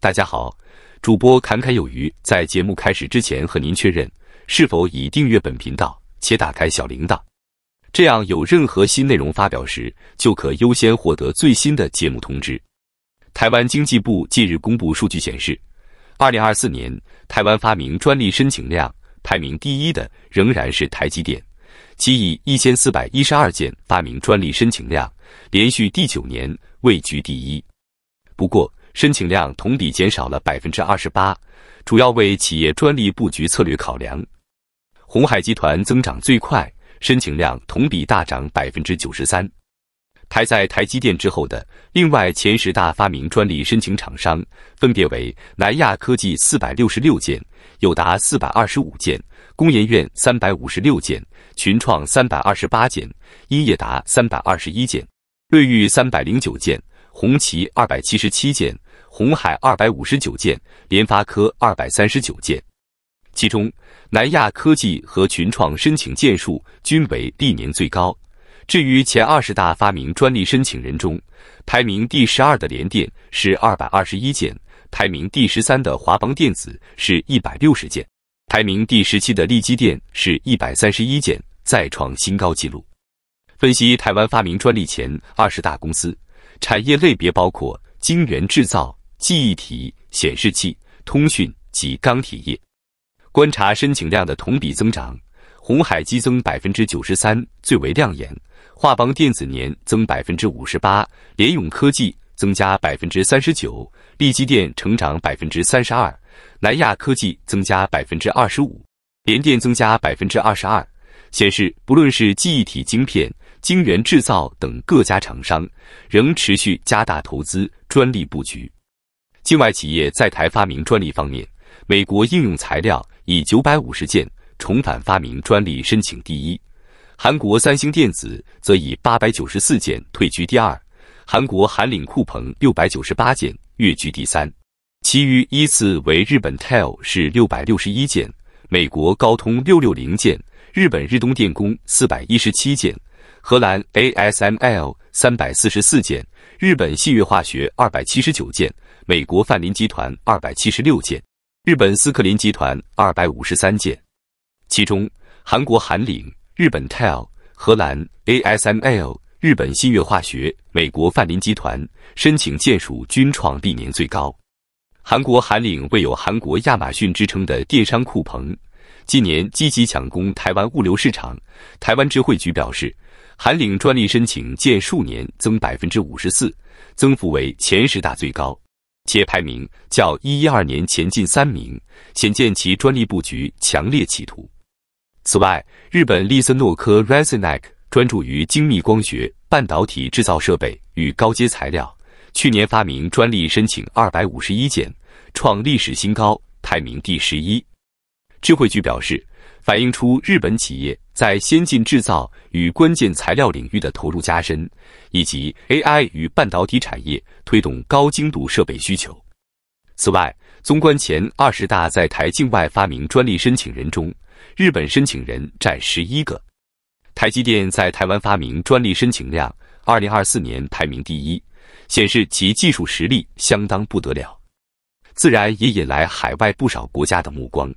大家好，主播侃侃有余。在节目开始之前，和您确认是否已订阅本频道且打开小铃铛，这样有任何新内容发表时，就可优先获得最新的节目通知。台湾经济部近日公布数据显示，二零二四年台湾发明专利申请量排名第一的仍然是台积电，其以一千四百一十二件发明专利申请量，连续第九年位居第一。不过，申请量同比减少了百分之二十八，主要为企业专利布局策略考量。红海集团增长最快，申请量同比大涨百分之九十三。排在台积电之后的另外前十大发明专利申请厂商分别为南亚科技四百六十六件，友达四百二十五件，工研院三百五十六件，群创三百二十八件，伊叶达三百二十一件，瑞昱三百零九件，红旗二百七十七件。红海二百五十九件，联发科二百三十九件，其中南亚科技和群创申请件数均为历年最高。至于前二十大发明专利申请人中，排名第十二的联电是二百二十一件，排名第十三的华邦电子是一百六十件，排名第十七的立基电是一百三十一件，再创新高纪录。分析台湾发明专利前二十大公司，产业类别包括晶圆制造。记忆体、显示器、通讯及钢铁业，观察申请量的同比增长，红海激增百分之九十三最为亮眼，华邦电子年增百分之五十八，联咏科技增加百分之三十九，立基电成长百分之三十二，南亚科技增加百分之二十五，联电增加百分之二十二，显示不论是记忆体晶片、晶圆制造等各家厂商，仍持续加大投资、专利布局。境外企业在台发明专利方面，美国应用材料以九百五十件重返发明专利申请第一，韩国三星电子则以八百九十四件退居第二，韩国韩领库鹏六百九十八件跃居第三，其余依次为日本 TEL 是六百六十一件，美国高通六六零件，日本日东电工四百一十七件，荷兰 ASML 三百四十四件，日本信越化学二百七十九件。美国范林集团二百七十六件，日本斯克林集团二百五十三件，其中韩国韩领、日本 TEL、荷兰 ASML、日本新月化学、美国范林集团申请件数均创历年最高。韩国韩领为有“韩国亚马逊”之称的电商库鹏，今年积极抢攻台湾物流市场。台湾智慧局表示，韩领专利申请件数年增百分之五十四，增幅为前十大最高。且排名较一一二年前进三名，显见其专利布局强烈企图。此外，日本利森诺科 r i s i n a c 专注于精密光学、半导体制造设备与高阶材料，去年发明专利申请二百五十一件，创历史新高，排名第十一。智慧局表示，反映出日本企业。在先进制造与关键材料领域的投入加深，以及 AI 与半导体产业推动高精度设备需求。此外，纵观前二十大在台境外发明专利申请人中，日本申请人占十一个，台积电在台湾发明专利申请量二零二四年排名第一，显示其技术实力相当不得了，自然也引来海外不少国家的目光。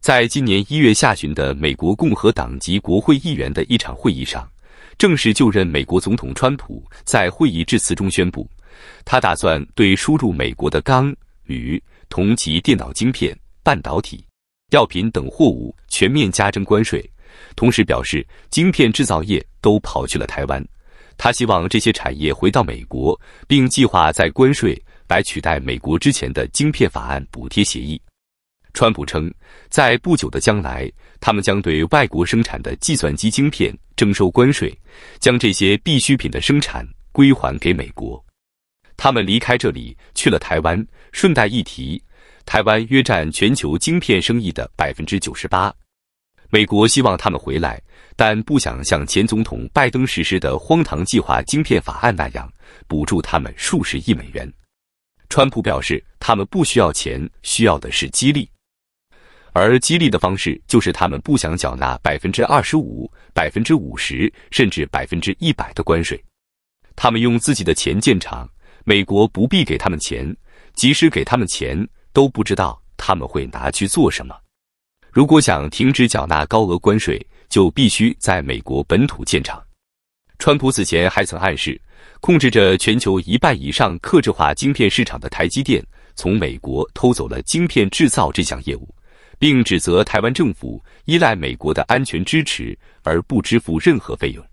在今年一月下旬的美国共和党籍国会议员的一场会议上，正式就任美国总统川普在会议致辞中宣布，他打算对输入美国的钢、铝、铜及电脑晶片、半导体、药品等货物全面加征关税，同时表示晶片制造业都跑去了台湾，他希望这些产业回到美国，并计划在关税来取代美国之前的晶片法案补贴协议。川普称，在不久的将来，他们将对外国生产的计算机晶片征收关税，将这些必需品的生产归还给美国。他们离开这里去了台湾。顺带一提，台湾约占全球晶片生意的百分之九十八。美国希望他们回来，但不想像前总统拜登实施的荒唐计划《晶片法案》那样，补助他们数十亿美元。川普表示，他们不需要钱，需要的是激励。而激励的方式就是他们不想缴纳百分之二十五、百分之五十，甚至百分之一百的关税。他们用自己的钱建厂，美国不必给他们钱，即使给他们钱，都不知道他们会拿去做什么。如果想停止缴纳高额关税，就必须在美国本土建厂。川普此前还曾暗示，控制着全球一半以上克制化晶片市场的台积电，从美国偷走了晶片制造这项业务。并指责台湾政府依赖美国的安全支持而不支付任何费用。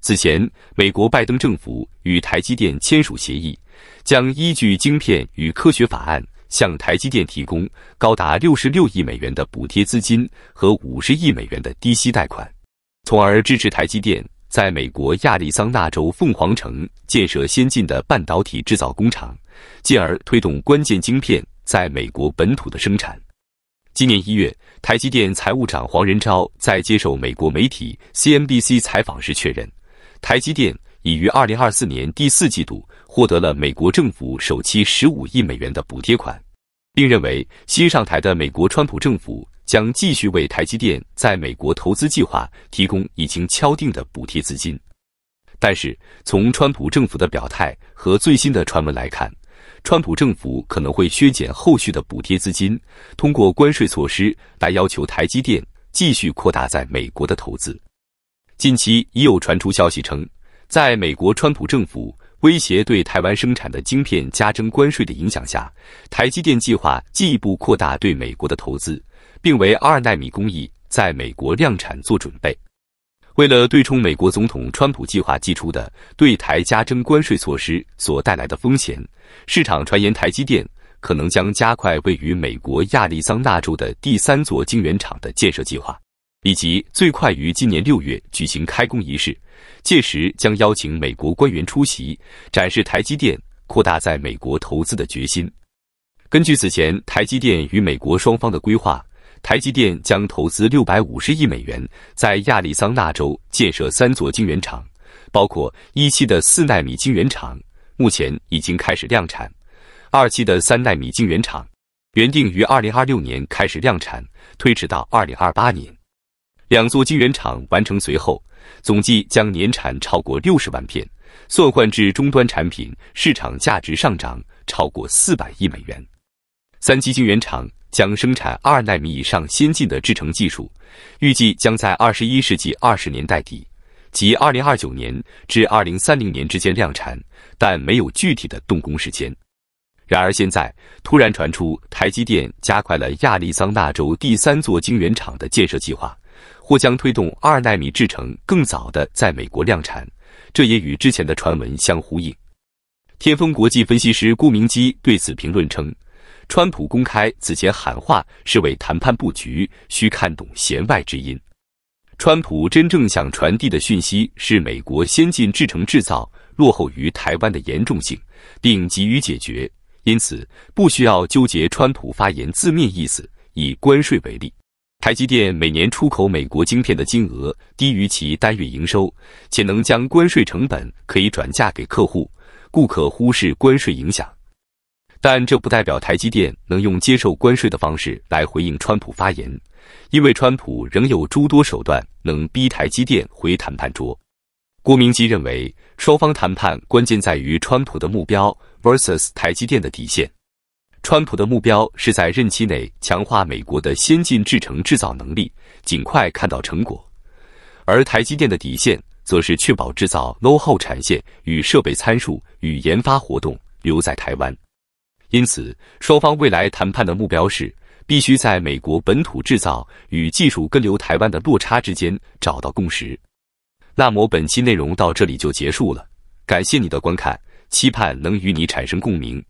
此前，美国拜登政府与台积电签署协议，将依据《晶片与科学法案》向台积电提供高达六十六亿美元的补贴资金和五十亿美元的低息贷款，从而支持台积电在美国亚利桑那州凤凰城建设先进的半导体制造工厂，进而推动关键晶片在美国本土的生产。今年一月，台积电财务长黄仁昭在接受美国媒体 CNBC 采访时确认，台积电已于2024年第四季度获得了美国政府首期15亿美元的补贴款，并认为新上台的美国川普政府将继续为台积电在美国投资计划提供已经敲定的补贴资金。但是，从川普政府的表态和最新的传闻来看，川普政府可能会削减后续的补贴资金，通过关税措施来要求台积电继续扩大在美国的投资。近期已有传出消息称，在美国川普政府威胁对台湾生产的晶片加征关税的影响下，台积电计划进一步扩大对美国的投资，并为二纳米工艺在美国量产做准备。为了对冲美国总统川普计划提出的对台加征关税措施所带来的风险，市场传言台积电可能将加快位于美国亚利桑那州的第三座晶圆厂的建设计划，以及最快于今年六月举行开工仪式。届时将邀请美国官员出席，展示台积电扩大在美国投资的决心。根据此前台积电与美国双方的规划。台积电将投资六百五十亿美元，在亚利桑那州建设三座晶圆厂，包括一期的四纳米晶圆厂，目前已经开始量产；二期的三纳米晶圆厂原定于二零二六年开始量产，推迟到二零二八年。两座晶圆厂完成随后，总计将年产超过六十万片，算换至终端产品，市场价值上涨超过四百亿美元。三期晶圆厂将生产二纳米以上先进的制程技术，预计将在二十一世纪二十年代底即二零二九年至二零三零年之间量产，但没有具体的动工时间。然而，现在突然传出台积电加快了亚利桑那州第三座晶圆厂的建设计划，或将推动二纳米制程更早的在美国量产，这也与之前的传闻相呼应。天风国际分析师顾明基对此评论称。川普公开此前喊话是为谈判布局，需看懂弦外之音。川普真正想传递的讯息是美国先进制程制造落后于台湾的严重性，并急于解决，因此不需要纠结川普发言字面意思。以关税为例，台积电每年出口美国晶片的金额低于其单月营收，且能将关税成本可以转嫁给客户，故可忽视关税影响。但这不代表台积电能用接受关税的方式来回应川普发言，因为川普仍有诸多手段能逼台积电回谈判桌。郭明基认为，双方谈判关键在于川普的目标 vs 台积电的底线。川普的目标是在任期内强化美国的先进制程制造能力，尽快看到成果；而台积电的底线则是确保制造 low 哈产线与设备参数与研发活动留在台湾。因此，双方未来谈判的目标是必须在美国本土制造与技术跟留台湾的落差之间找到共识。那么，本期内容到这里就结束了，感谢你的观看，期盼能与你产生共鸣。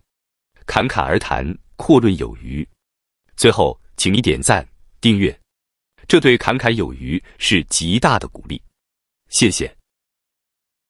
侃侃而谈，阔论有余。最后，请你点赞、订阅，这对侃侃有余是极大的鼓励。谢谢。